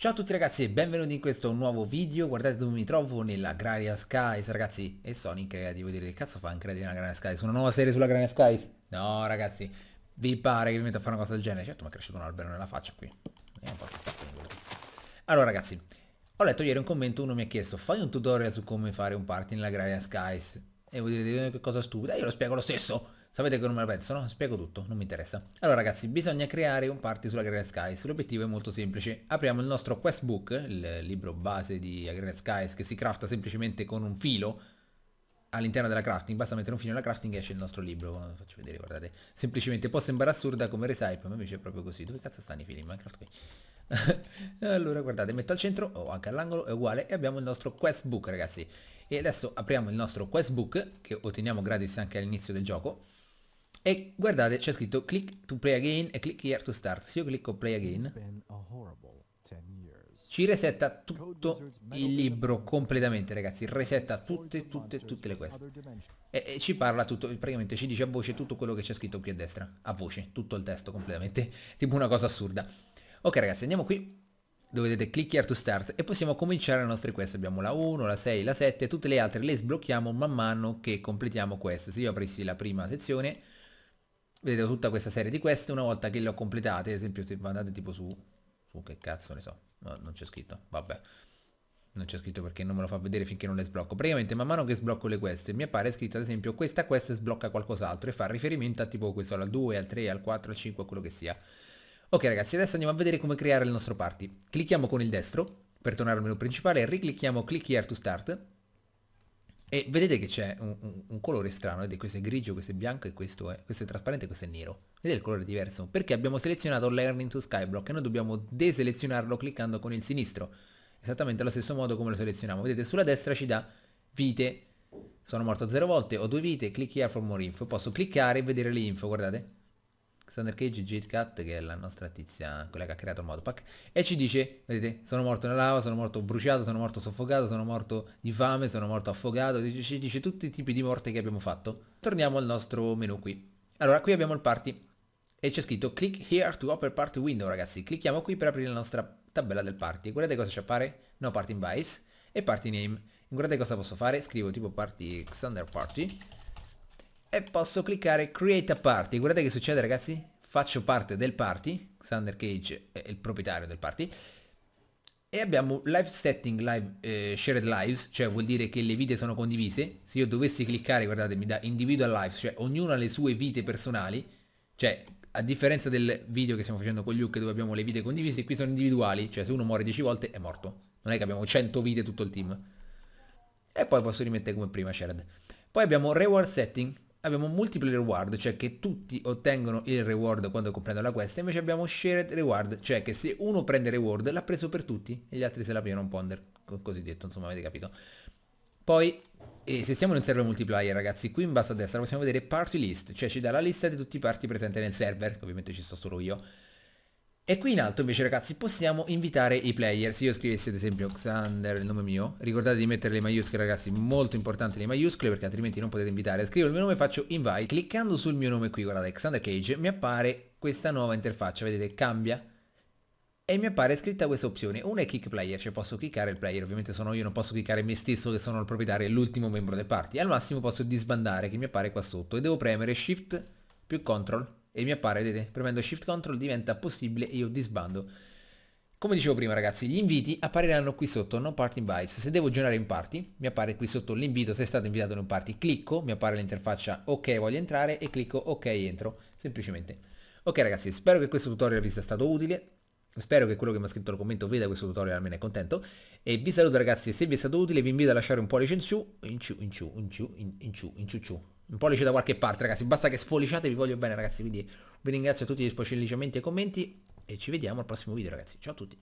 Ciao a tutti ragazzi e benvenuti in questo nuovo video, guardate dove mi trovo nella Skies ragazzi e sono Sonic creativo dire che cazzo fa in creative una Grania Skies, una nuova serie sulla Grania Skies? No ragazzi, vi pare che mi metto a fare una cosa del genere? Certo mi è cresciuto un albero nella faccia qui, Allora ragazzi, ho letto ieri un commento, uno mi ha chiesto fai un tutorial su come fare un party nella Grania Skies e voi direte eh, che cosa stupida, io lo spiego lo stesso, Sapete che non me la penso, no? Spiego tutto, non mi interessa. Allora ragazzi, bisogna creare un party sulla Green Skies. L'obiettivo è molto semplice. Apriamo il nostro quest book, il libro base di Green Skies che si crafta semplicemente con un filo all'interno della crafting, basta mettere un filo nella crafting e esce il nostro libro, faccio vedere, guardate, semplicemente può sembrare assurda come recipe, ma invece è proprio così, dove cazzo stanno i fili in Minecraft qui? allora guardate, metto al centro o anche all'angolo, è uguale, e abbiamo il nostro quest book ragazzi, e adesso apriamo il nostro quest book, che otteniamo gratis anche all'inizio del gioco, e guardate, c'è scritto click to play again e click here to start. Se io clicco play again, ci resetta tutto il libro completamente, ragazzi. Resetta tutte, tutte, tutte le queste. E, e ci parla tutto, praticamente ci dice a voce tutto quello che c'è scritto qui a destra. A voce, tutto il testo completamente. Tipo una cosa assurda. Ok ragazzi, andiamo qui dove vedete click here to start e possiamo cominciare le nostre quest abbiamo la 1, la 6, la 7 tutte le altre le sblocchiamo man mano che completiamo queste se io aprissi la prima sezione vedo tutta questa serie di queste una volta che le ho completate, ad esempio se andate tipo su, su che cazzo ne so, no, non c'è scritto, vabbè, non c'è scritto perché non me lo fa vedere finché non le sblocco, praticamente man mano che sblocco le queste mi appare scritto ad esempio questa quest sblocca qualcos'altro e fa riferimento a tipo questo, al 2, al 3, al 4, al 5, quello che sia. Ok ragazzi, adesso andiamo a vedere come creare il nostro party. Clicchiamo con il destro per tornare al menu principale, riclicchiamo click here to start e vedete che c'è un, un, un colore strano, vedete questo è grigio, questo è bianco e questo è, questo è trasparente e questo è nero. Vedete il colore diverso? Perché abbiamo selezionato Learning to Skyblock e noi dobbiamo deselezionarlo cliccando con il sinistro. Esattamente allo stesso modo come lo selezioniamo. Vedete sulla destra ci dà vite, sono morto 0 volte, ho due vite, click here for more info. Posso cliccare e vedere le info, guardate. Xander Cage, Jade Cat che è la nostra tizia, quella che ha creato il modpack, e ci dice, vedete, sono morto nella lava, sono morto bruciato, sono morto soffocato, sono morto di fame, sono morto affogato, ci dice, tutti i tipi di morte che abbiamo fatto. Torniamo al nostro menu qui. Allora, qui abbiamo il party e c'è scritto click here to open party window, ragazzi. Clicchiamo qui per aprire la nostra tabella del party. Guardate cosa ci appare, no party in bias e party name. Guardate cosa posso fare, scrivo tipo party Xander party e posso cliccare create a party guardate che succede ragazzi faccio parte del party Thunder Cage è il proprietario del party e abbiamo live setting live eh, shared lives cioè vuol dire che le vite sono condivise se io dovessi cliccare guardate mi dà individual lives cioè ognuno ha le sue vite personali cioè a differenza del video che stiamo facendo con Luke dove abbiamo le vite condivise qui sono individuali cioè se uno muore 10 volte è morto non è che abbiamo 100 vite tutto il team e poi posso rimettere come prima shared poi abbiamo reward setting abbiamo multiple reward, cioè che tutti ottengono il reward quando comprendono la quest, invece abbiamo shared reward, cioè che se uno prende reward l'ha preso per tutti e gli altri se la pigliano un ponder, così detto, insomma avete capito. Poi, se siamo nel server multiplayer ragazzi, qui in basso a destra possiamo vedere party list, cioè ci dà la lista di tutti i party presenti nel server, che ovviamente ci sto solo io, e qui in alto invece ragazzi possiamo invitare i player Se io scrivessi ad esempio Xander, il nome mio Ricordate di mettere le maiuscole ragazzi Molto importante le maiuscole perché altrimenti non potete invitare Scrivo il mio nome e faccio invite Cliccando sul mio nome qui, guardate, Xander Cage Mi appare questa nuova interfaccia, vedete, cambia e mi appare scritta questa opzione, una è kick player, cioè posso cliccare il player, ovviamente sono io, non posso cliccare me stesso che sono il proprietario e l'ultimo membro del party, al massimo posso disbandare che mi appare qua sotto e devo premere shift più control e mi appare, vedete? Premendo Shift Control diventa possibile e io disbando. Come dicevo prima ragazzi, gli inviti appariranno qui sotto, non party invites. Se devo generare in party, mi appare qui sotto l'invito, se è stato invitato in un party, clicco, mi appare l'interfaccia ok voglio entrare e clicco ok entro, semplicemente. Ok ragazzi, spero che questo tutorial vi sia stato utile, Spero che quello che mi ha scritto al commento veda questo tutorial, almeno è contento. E vi saluto ragazzi, se vi è stato utile vi invito a lasciare un pollice in su, in su, in su, in su, in, in su, in su, Un pollice da qualche parte ragazzi, basta che sfolliciate, vi voglio bene ragazzi, quindi vi ringrazio a tutti gli sfolliciamenti e commenti e ci vediamo al prossimo video ragazzi. Ciao a tutti.